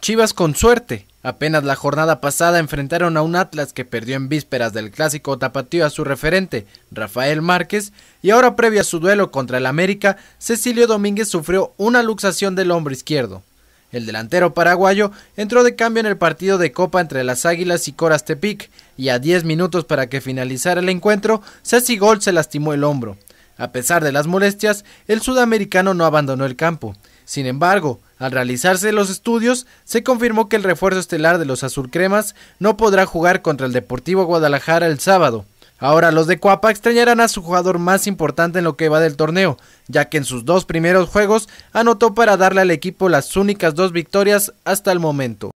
Chivas con suerte. Apenas la jornada pasada enfrentaron a un Atlas que perdió en vísperas del clásico tapatío a su referente, Rafael Márquez, y ahora previo a su duelo contra el América, Cecilio Domínguez sufrió una luxación del hombro izquierdo. El delantero paraguayo entró de cambio en el partido de Copa entre las Águilas y Coras Tepic, y a 10 minutos para que finalizara el encuentro, Ceci Gold se lastimó el hombro. A pesar de las molestias, el sudamericano no abandonó el campo sin embargo, al realizarse los estudios, se confirmó que el refuerzo estelar de los azulcremas no podrá jugar contra el Deportivo Guadalajara el sábado. Ahora los de Cuapa extrañarán a su jugador más importante en lo que va del torneo, ya que en sus dos primeros juegos anotó para darle al equipo las únicas dos victorias hasta el momento.